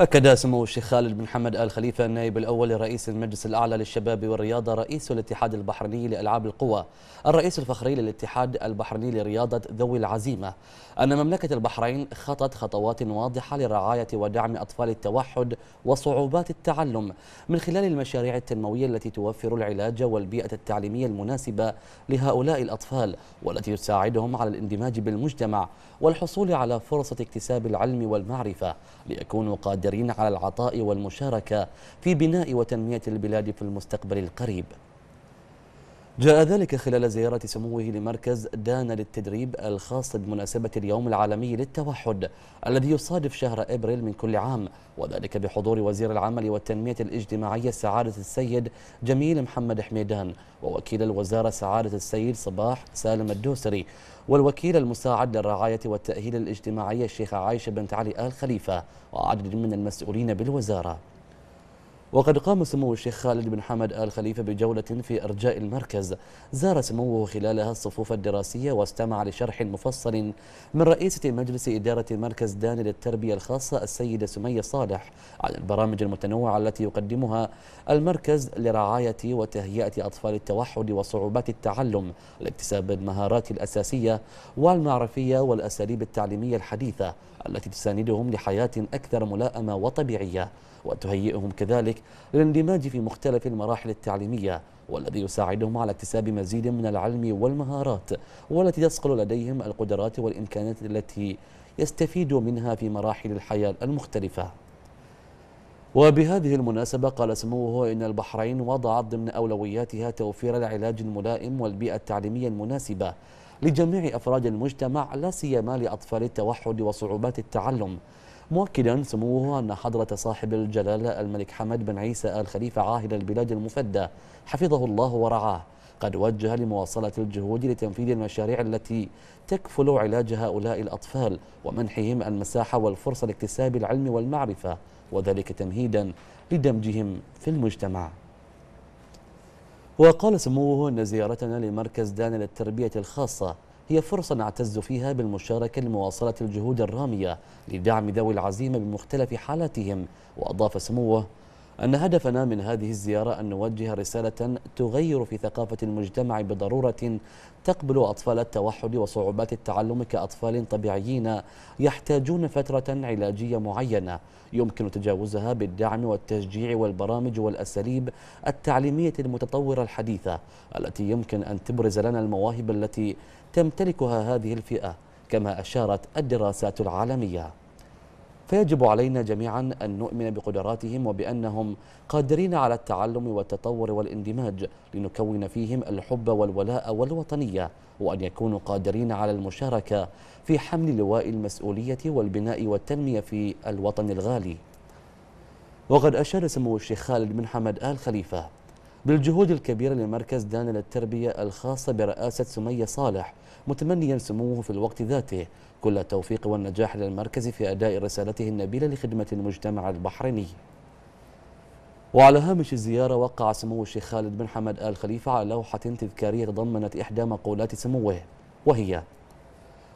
أكد سمو الشيخ خالد بن حمد آل خليفة النائب الأول لرئيس المجلس الأعلى للشباب والرياضة رئيس الاتحاد البحريني لألعاب القوى الرئيس الفخري للاتحاد البحريني لرياضة ذوي العزيمة أن مملكة البحرين خطت خطوات واضحة لرعاية ودعم أطفال التوحد وصعوبات التعلم من خلال المشاريع التنموية التي توفر العلاج والبيئة التعليمية المناسبة لهؤلاء الأطفال والتي تساعدهم على الاندماج بالمجتمع والحصول على فرصة اكتساب العلم والمعرفة ليكونوا قادرين القادرين على العطاء والمشاركة في بناء وتنمية البلاد في المستقبل القريب جاء ذلك خلال زيارة سموه لمركز دانا للتدريب الخاص بمناسبة اليوم العالمي للتوحد الذي يصادف شهر إبريل من كل عام وذلك بحضور وزير العمل والتنمية الاجتماعية سعادة السيد جميل محمد حميدان ووكيل الوزارة سعادة السيد صباح سالم الدوسري والوكيل المساعد للرعاية والتأهيل الاجتماعي الشيخ عايشة بنت علي آل خليفة وعدد من المسؤولين بالوزارة وقد قام سمو الشيخ خالد بن حمد آل خليفة بجولة في أرجاء المركز زار سموه خلالها الصفوف الدراسية واستمع لشرح مفصل من رئيسة مجلس إدارة مركز دان للتربية الخاصة السيدة سمية صالح عن البرامج المتنوعة التي يقدمها المركز لرعاية وتهيئة أطفال التوحد وصعوبات التعلم لاكتساب المهارات الأساسية والمعرفية والأساليب التعليمية الحديثة التي تساندهم لحياة أكثر ملائمة وطبيعية وتهيئهم كذلك للاندماج في مختلف المراحل التعليمية والذي يساعدهم على اكتساب مزيد من العلم والمهارات والتي تسقل لديهم القدرات والإمكانات التي يستفيدوا منها في مراحل الحياة المختلفة وبهذه المناسبة قال سموه إن البحرين وضعت ضمن أولوياتها توفير العلاج الملائم والبيئة التعليمية المناسبة لجميع أفراد المجتمع لا سيما لأطفال التوحد وصعوبات التعلم مؤكدا سموه أن حضرة صاحب الجلالة الملك حمد بن عيسى آل خليفة عاهل البلاد المفدى حفظه الله ورعاه قد وجه لمواصلة الجهود لتنفيذ المشاريع التي تكفل علاج هؤلاء الأطفال ومنحهم المساحة والفرصة لاكتساب العلم والمعرفة وذلك تمهيدا لدمجهم في المجتمع وقال سموه أن زيارتنا لمركز دانا للتربية الخاصة هي فرصة نعتز فيها بالمشاركة لمواصلة الجهود الرامية لدعم ذوي العزيمة بمختلف حالاتهم وأضاف سموه أن هدفنا من هذه الزيارة أن نوجه رسالة تغير في ثقافة المجتمع بضرورة تقبل أطفال التوحد وصعوبات التعلم كأطفال طبيعيين يحتاجون فترة علاجية معينة يمكن تجاوزها بالدعم والتشجيع والبرامج والأساليب التعليمية المتطورة الحديثة التي يمكن أن تبرز لنا المواهب التي تمتلكها هذه الفئة كما أشارت الدراسات العالمية فيجب علينا جميعا أن نؤمن بقدراتهم وبأنهم قادرين على التعلم والتطور والاندماج لنكون فيهم الحب والولاء والوطنية وأن يكونوا قادرين على المشاركة في حمل لواء المسؤولية والبناء والتنمية في الوطن الغالي وقد أشار سمو الشيخ خالد بن حمد آل خليفة بالجهود الكبيرة لمركز دانا للتربية الخاصة برئاسة سمية صالح متمنيا سموه في الوقت ذاته كل التوفيق والنجاح للمركز في أداء رسالته النبيلة لخدمة المجتمع البحريني وعلى هامش الزيارة وقع سمو الشيخ خالد بن حمد آل خليفة على لوحة تذكارية تضمنت إحدى مقولات سموه وهي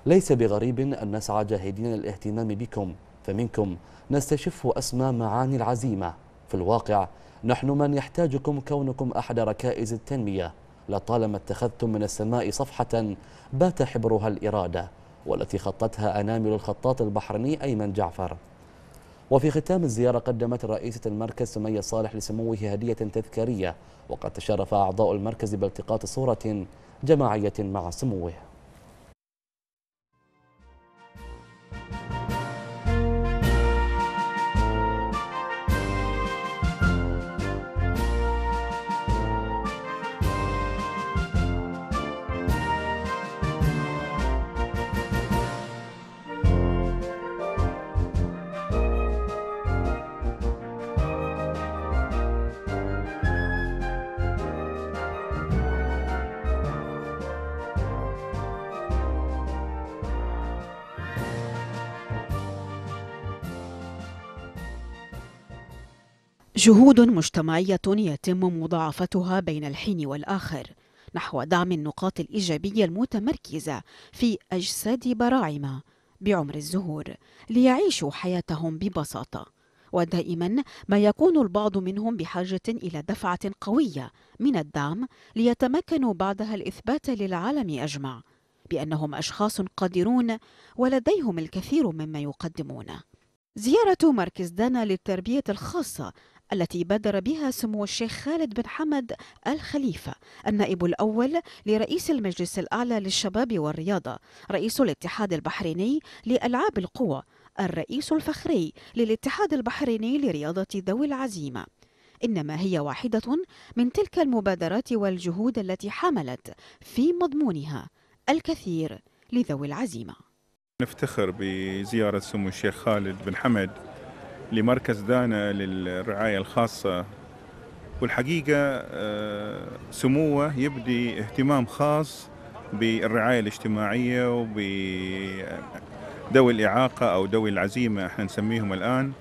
ليس بغريب أن نسعى جاهدين للاهتمام بكم فمنكم نستشف أسمى معاني العزيمة في الواقع نحن من يحتاجكم كونكم أحد ركائز التنمية لطالما اتخذتم من السماء صفحة بات حبرها الإرادة والتي خطتها أنامل الخطاط البحريني أيمن جعفر وفي ختام الزيارة قدمت رئيسة المركز سمية صالح لسموه هدية تذكارية وقد تشرف أعضاء المركز بالتقاط صورة جماعية مع سموه جهود مجتمعية يتم مضاعفتها بين الحين والآخر نحو دعم النقاط الإيجابية المتمركزة في أجساد براعمه بعمر الزهور ليعيشوا حياتهم ببساطة ودائما ما يكون البعض منهم بحاجة إلى دفعة قوية من الدعم ليتمكنوا بعدها الإثبات للعالم أجمع بأنهم أشخاص قادرون ولديهم الكثير مما يقدمونه زيارة مركز دانا للتربية الخاصة التي بادر بها سمو الشيخ خالد بن حمد الخليفة النائب الأول لرئيس المجلس الأعلى للشباب والرياضة رئيس الاتحاد البحريني لألعاب القوى الرئيس الفخري للاتحاد البحريني لرياضة ذوي العزيمة انما هي واحده من تلك المبادرات والجهود التي حملت في مضمونها الكثير لذوي العزيمه نفتخر بزياره سمو الشيخ خالد بن حمد لمركز دانا للرعاية الخاصة والحقيقة آه، سموه يبدي اهتمام خاص بالرعاية الاجتماعية وبدوي الإعاقة أو ذوي العزيمة احنا نسميهم الآن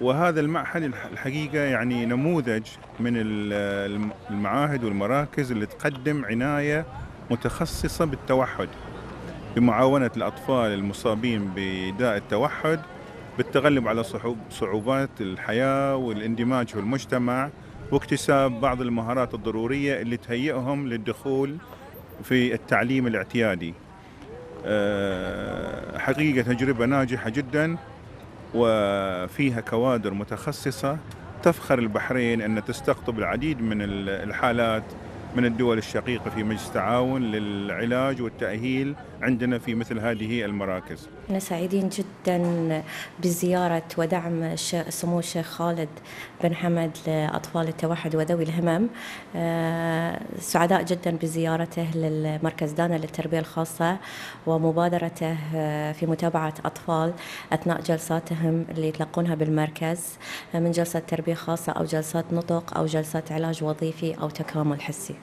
وهذا المعهد الحقيقة يعني نموذج من المعاهد والمراكز اللي تقدم عناية متخصصة بالتوحد بمعاونة الأطفال المصابين بداء التوحد بالتغلب على صعوبات الحياة والاندماج في المجتمع واكتساب بعض المهارات الضرورية اللي تهيئهم للدخول في التعليم الاعتيادي آه، حقيقة تجربة ناجحة جدا وفيها كوادر متخصصة تفخر البحرين أن تستقطب العديد من الحالات من الدول الشقيقة في مجلس التعاون للعلاج والتأهيل عندنا في مثل هذه المراكز احنا سعيدين جدا بزيارة ودعم سمو الشيخ خالد بن حمد لأطفال التوحد وذوي الهمم آه، سعداء جدا بزيارته للمركز دانا للتربية الخاصة ومبادرته آه، في متابعة أطفال أثناء جلساتهم اللي يتلقونها بالمركز آه، من جلسة تربية خاصة أو جلسات نطق أو جلسات علاج وظيفي أو تكامل حسي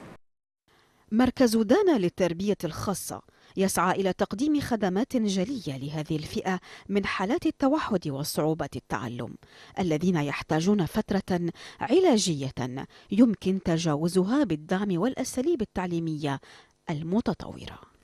مركز دانا للتربية الخاصة يسعى إلى تقديم خدمات جلية لهذه الفئة من حالات التوحد وصعوبات التعلم الذين يحتاجون فترة علاجية يمكن تجاوزها بالدعم والأساليب التعليمية المتطورة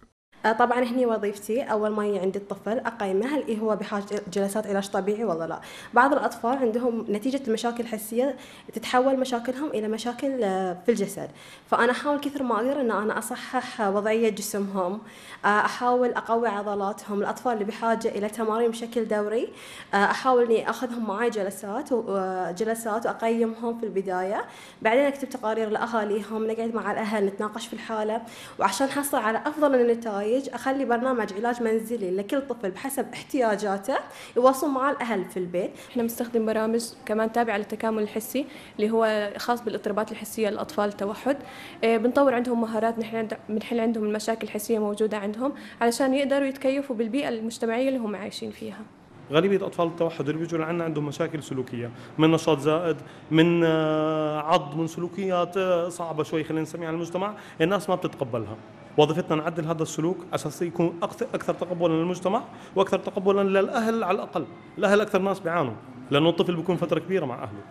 آه، طبعا هني وظيفتي اول ما يجي عندي الطفل اقيمه هل إيه هو بحاجه جلسات علاج طبيعي ولا لا بعض الاطفال عندهم نتيجه المشاكل الحسيه تتحول مشاكلهم الى مشاكل آه، في الجسد فانا احاول كثر ما اقدر ان انا اصحح وضعيه جسمهم آه، احاول اقوي عضلاتهم الاطفال اللي بحاجه الى تمارين بشكل دوري احاول اني اخذهم معي جلسات وجلسات واقيمهم في البدايه بعدين اكتب تقارير لاهاليهم نقعد مع الاهل نتناقش في الحاله وعشان نحصل على افضل النتائج الترويج اخلي برنامج علاج منزلي لكل طفل بحسب احتياجاته يواصل مع الاهل في البيت احنا بنستخدم برامج كمان تابعه للتكامل الحسي اللي هو خاص بالاضطرابات الحسيه للاطفال التوحد إيه، بنطور عندهم مهارات نحن بنحل عندهم المشاكل الحسيه موجوده عندهم علشان يقدروا يتكيفوا بالبيئه المجتمعيه اللي هم عايشين فيها غالبية أطفال التوحد اللي بيجوا لعنا عندهم مشاكل سلوكية من نشاط زائد من آه، عض من سلوكيات آه، صعبة شوي خلينا نسميها على المجتمع الناس ما بتتقبلها وظيفتنا نعدل هذا السلوك اساس يكون اكثر تقبلا للمجتمع واكثر تقبلا للاهل على الاقل، الاهل اكثر ناس بيعانوا لانه الطفل بيكون فتره كبيره مع اهله.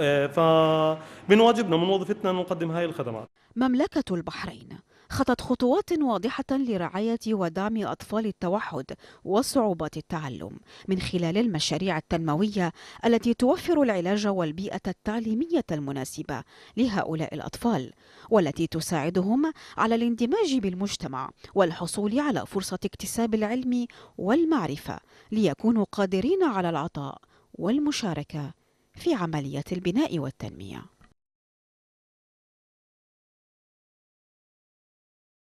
آه، فمن واجبنا من وظيفتنا نقدم هاي الخدمات. مملكه البحرين خطت خطوات واضحة لرعاية ودعم أطفال التوحد وصعوبات التعلم من خلال المشاريع التنموية التي توفر العلاج والبيئة التعليمية المناسبة لهؤلاء الأطفال والتي تساعدهم على الاندماج بالمجتمع والحصول على فرصة اكتساب العلم والمعرفة ليكونوا قادرين على العطاء والمشاركة في عملية البناء والتنمية